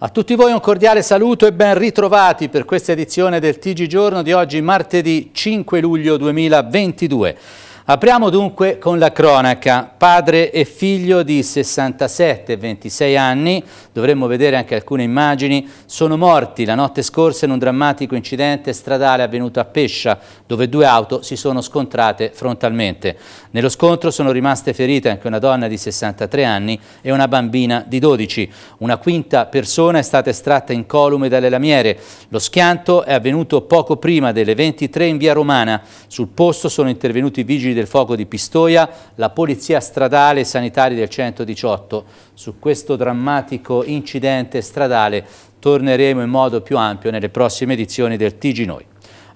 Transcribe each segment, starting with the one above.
A tutti voi un cordiale saluto e ben ritrovati per questa edizione del TG Giorno di oggi martedì 5 luglio 2022. Apriamo dunque con la cronaca. Padre e figlio di 67 e 26 anni, dovremmo vedere anche alcune immagini, sono morti la notte scorsa in un drammatico incidente stradale avvenuto a Pescia, dove due auto si sono scontrate frontalmente. Nello scontro sono rimaste ferite anche una donna di 63 anni e una bambina di 12. Una quinta persona è stata estratta incolume dalle lamiere. Lo schianto è avvenuto poco prima delle 23 in via Romana. Sul posto sono intervenuti i vigili del fuoco di Pistoia, la Polizia Stradale e Sanitari del 118. Su questo drammatico incidente stradale torneremo in modo più ampio nelle prossime edizioni del TG Noi.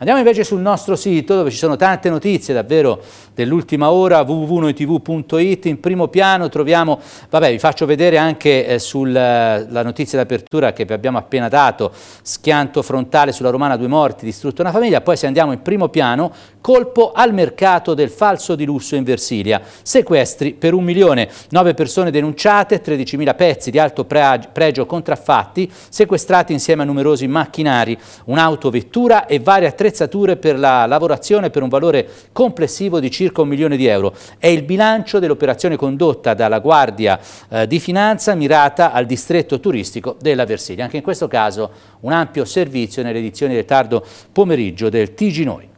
Andiamo invece sul nostro sito dove ci sono tante notizie davvero dell'ultima ora, www.tv.it, in primo piano troviamo, vabbè vi faccio vedere anche eh, sulla eh, notizia d'apertura che vi abbiamo appena dato, schianto frontale sulla Romana, due morti, distrutta una famiglia, poi se andiamo in primo piano, colpo al mercato del falso di lusso in Versilia, sequestri per un milione, nove persone denunciate, 13.000 pezzi di alto pregio contraffatti, sequestrati insieme a numerosi macchinari, un'autovettura e varie attrezzature attrezzature per la lavorazione per un valore complessivo di circa un milione di euro. È il bilancio dell'operazione condotta dalla Guardia eh, di Finanza mirata al distretto turistico della Versilia. Anche in questo caso un ampio servizio nelle edizioni del tardo pomeriggio del TG Noi.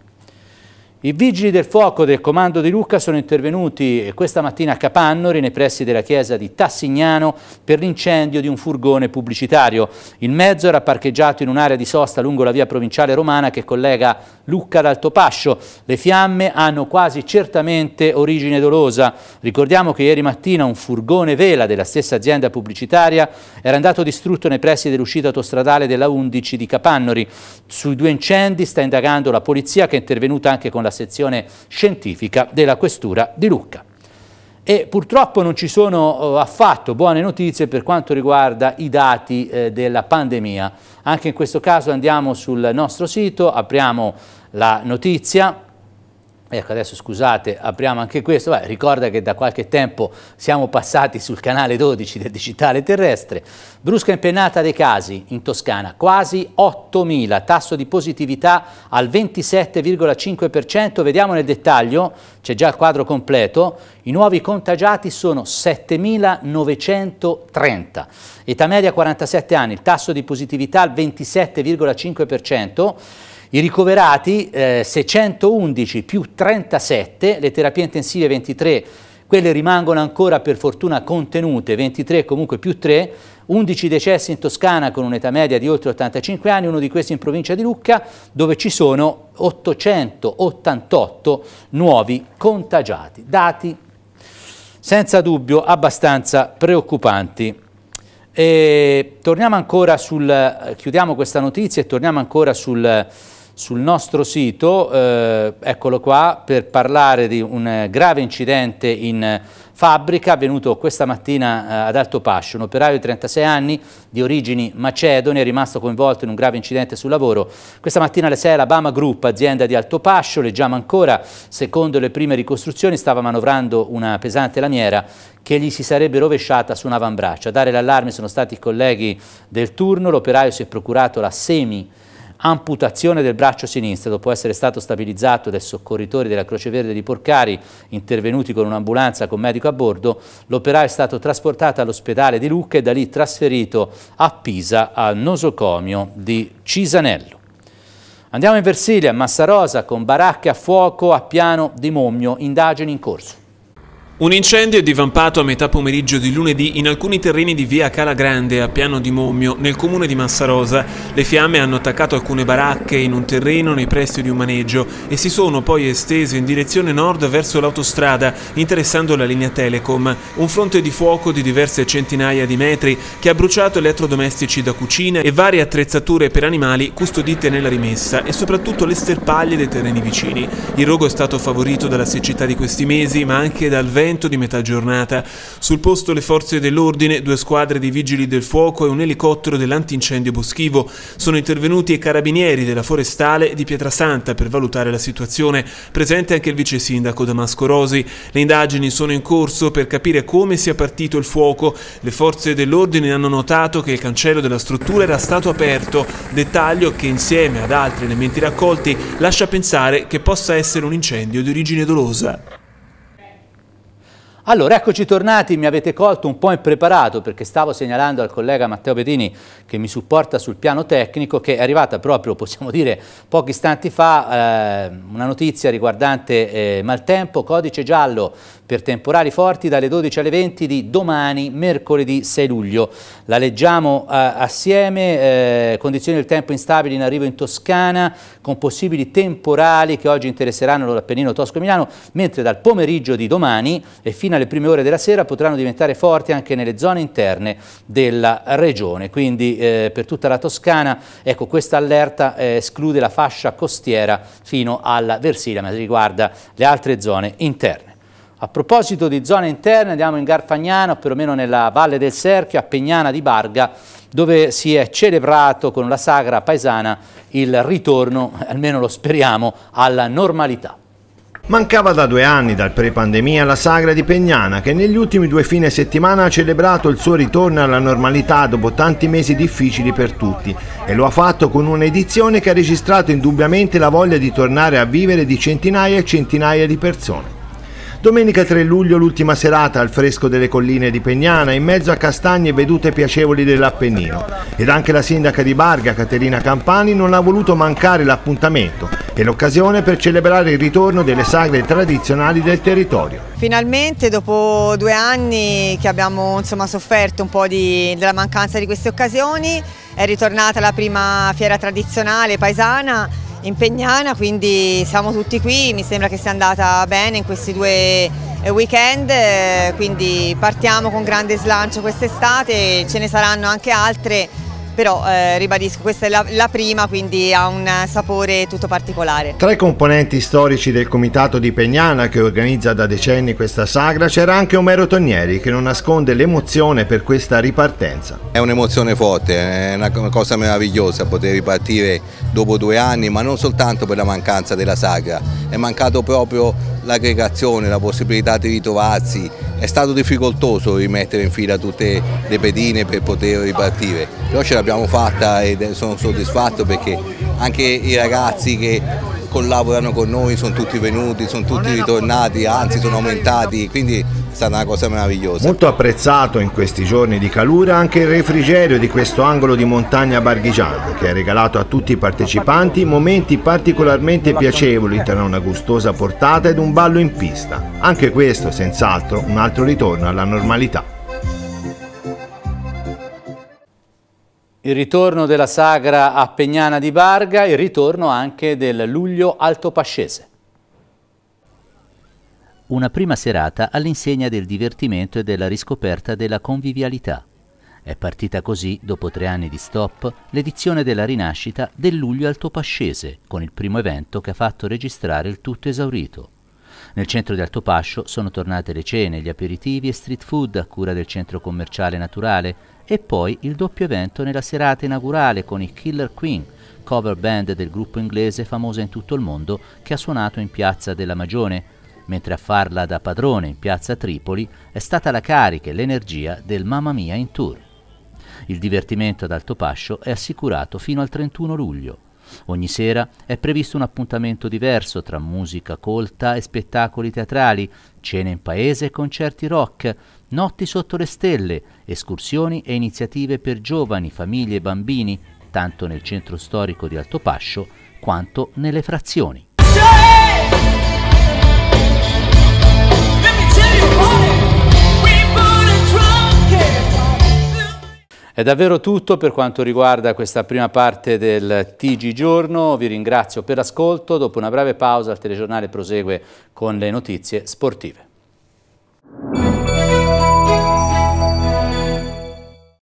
I vigili del fuoco del comando di Lucca sono intervenuti eh, questa mattina a Capannori, nei pressi della chiesa di Tassignano, per l'incendio di un furgone pubblicitario. Il mezzo era parcheggiato in un'area di sosta lungo la via provinciale romana che collega Lucca ad Altopascio. Le fiamme hanno quasi certamente origine dolosa. Ricordiamo che ieri mattina un furgone vela della stessa azienda pubblicitaria era andato distrutto nei pressi dell'uscita autostradale della 11 di Capannori. Sui due incendi sta indagando la polizia che è intervenuta anche con la sezione scientifica della Questura di Lucca. E purtroppo non ci sono eh, affatto buone notizie per quanto riguarda i dati eh, della pandemia. Anche in questo caso andiamo sul nostro sito, apriamo la notizia, Ecco, adesso scusate, apriamo anche questo. Vai, ricorda che da qualche tempo siamo passati sul canale 12 del digitale terrestre. Brusca impennata dei casi in Toscana, quasi 8.000, tasso di positività al 27,5%. Vediamo nel dettaglio, c'è già il quadro completo. I nuovi contagiati sono 7.930. Età media 47 anni, il tasso di positività al 27,5%. I ricoverati eh, 611 più 37, le terapie intensive 23, quelle rimangono ancora per fortuna contenute, 23 comunque più 3, 11 decessi in Toscana con un'età media di oltre 85 anni, uno di questi in provincia di Lucca dove ci sono 888 nuovi contagiati, dati senza dubbio abbastanza preoccupanti. E torniamo ancora sul, chiudiamo questa notizia e torniamo ancora sul sul nostro sito, eh, eccolo qua, per parlare di un grave incidente in fabbrica avvenuto questa mattina eh, ad Alto Pascio. Un operaio di 36 anni di origini macedoni è rimasto coinvolto in un grave incidente sul lavoro. Questa mattina alle 6 la Bama Group, azienda di Alto Pascio, leggiamo ancora, secondo le prime ricostruzioni stava manovrando una pesante lamiera che gli si sarebbe rovesciata su un avambraccio. A dare l'allarme sono stati i colleghi del turno, l'operaio si è procurato la semi amputazione del braccio sinistro dopo essere stato stabilizzato dai soccorritori della Croce Verde di Porcari, intervenuti con un'ambulanza con medico a bordo, l'operaio è stato trasportato all'ospedale di Lucca e da lì trasferito a Pisa al nosocomio di Cisanello. Andiamo in Versilia, Massarosa, con baracche a fuoco a Piano di Mommio indagini in corso. Un incendio è divampato a metà pomeriggio di lunedì in alcuni terreni di via Cala Grande a Piano di Mommio, nel comune di Massarosa. Le fiamme hanno attaccato alcune baracche in un terreno nei pressi di un maneggio e si sono poi estese in direzione nord verso l'autostrada, interessando la linea Telecom. Un fronte di fuoco di diverse centinaia di metri che ha bruciato elettrodomestici da cucina e varie attrezzature per animali custodite nella rimessa e soprattutto le sterpaglie dei terreni vicini. Il rogo è stato favorito dalla siccità di questi mesi, ma anche dal vento evento di metà giornata. Sul posto le forze dell'ordine, due squadre di vigili del fuoco e un elicottero dell'antincendio boschivo. Sono intervenuti i carabinieri della forestale di Pietrasanta per valutare la situazione. Presente anche il vice sindaco Damasco Rosi. Le indagini sono in corso per capire come sia partito il fuoco. Le forze dell'ordine hanno notato che il cancello della struttura era stato aperto, dettaglio che insieme ad altri elementi raccolti lascia pensare che possa essere un incendio di origine dolosa. Allora, eccoci tornati, mi avete colto un po' impreparato perché stavo segnalando al collega Matteo Petini che mi supporta sul piano tecnico che è arrivata proprio, possiamo dire, pochi istanti fa eh, una notizia riguardante eh, maltempo, codice giallo per temporali forti dalle 12 alle 20 di domani, mercoledì 6 luglio. La leggiamo eh, assieme, eh, condizioni del tempo instabili in arrivo in Toscana, con possibili temporali che oggi interesseranno l'Appennino Tosco e Milano, mentre dal pomeriggio di domani e fino alle prime ore della sera potranno diventare forti anche nelle zone interne della regione. Quindi eh, per tutta la Toscana, ecco, questa allerta eh, esclude la fascia costiera fino alla Versilia, ma riguarda le altre zone interne. A proposito di zone interne, andiamo in Garfagnano, perlomeno nella Valle del Serchio, a Pegnana di Barga, dove si è celebrato con la sagra paesana il ritorno, almeno lo speriamo, alla normalità. Mancava da due anni dal pre-pandemia la sagra di Pegnana che negli ultimi due fine settimana ha celebrato il suo ritorno alla normalità dopo tanti mesi difficili per tutti e lo ha fatto con un'edizione che ha registrato indubbiamente la voglia di tornare a vivere di centinaia e centinaia di persone. Domenica 3 luglio l'ultima serata al fresco delle colline di Pegnana in mezzo a castagne e vedute piacevoli dell'Appennino. Ed anche la sindaca di Barga, Caterina Campani, non ha voluto mancare l'appuntamento e l'occasione per celebrare il ritorno delle sagre tradizionali del territorio. Finalmente dopo due anni che abbiamo insomma, sofferto un po' di, della mancanza di queste occasioni è ritornata la prima fiera tradizionale paesana in Pegnana, quindi siamo tutti qui, mi sembra che sia andata bene in questi due eh, weekend, eh, quindi partiamo con grande slancio quest'estate, ce ne saranno anche altre però eh, ribadisco questa è la, la, prima quindi ha un sapore tutto particolare. Tra i componenti storici del comitato di Pegnana che organizza da decenni questa sagra c'era anche Omero Tognieri che non nasconde l'emozione per questa ripartenza. È un'emozione forte, è una cosa meravigliosa poter ripartire dopo due anni ma non soltanto per la mancanza della sagra, è mancato proprio l'aggregazione, la possibilità di ritrovarsi, è stato difficoltoso rimettere in fila tutte le pedine per poter ripartire, però ce l'abbiamo fatta e sono soddisfatto perché anche i ragazzi che collaborano con noi, sono tutti venuti, sono tutti ritornati, anzi sono aumentati, quindi è stata una cosa meravigliosa. Molto apprezzato in questi giorni di calura anche il refrigerio di questo angolo di montagna Barghigiano che ha regalato a tutti i partecipanti momenti particolarmente piacevoli tra una gustosa portata ed un ballo in pista. Anche questo, senz'altro, un altro ritorno alla normalità. Il ritorno della sagra a Pegnana di Barga, il ritorno anche del luglio altopascese. Una prima serata all'insegna del divertimento e della riscoperta della convivialità. È partita così, dopo tre anni di stop, l'edizione della rinascita del luglio altopascese, con il primo evento che ha fatto registrare il tutto esaurito. Nel centro di Altopascio sono tornate le cene, gli aperitivi e street food a cura del centro commerciale naturale e poi il doppio evento nella serata inaugurale con i Killer Queen, cover band del gruppo inglese famosa in tutto il mondo che ha suonato in piazza della Magione, mentre a farla da padrone in piazza Tripoli è stata la carica e l'energia del Mamma Mia in Tour. Il divertimento ad Altopascio è assicurato fino al 31 luglio. Ogni sera è previsto un appuntamento diverso tra musica colta e spettacoli teatrali, cene in paese e concerti rock, notti sotto le stelle, escursioni e iniziative per giovani, famiglie e bambini, tanto nel centro storico di Altopascio quanto nelle frazioni. È davvero tutto per quanto riguarda questa prima parte del TG Giorno, vi ringrazio per l'ascolto, dopo una breve pausa il telegiornale prosegue con le notizie sportive.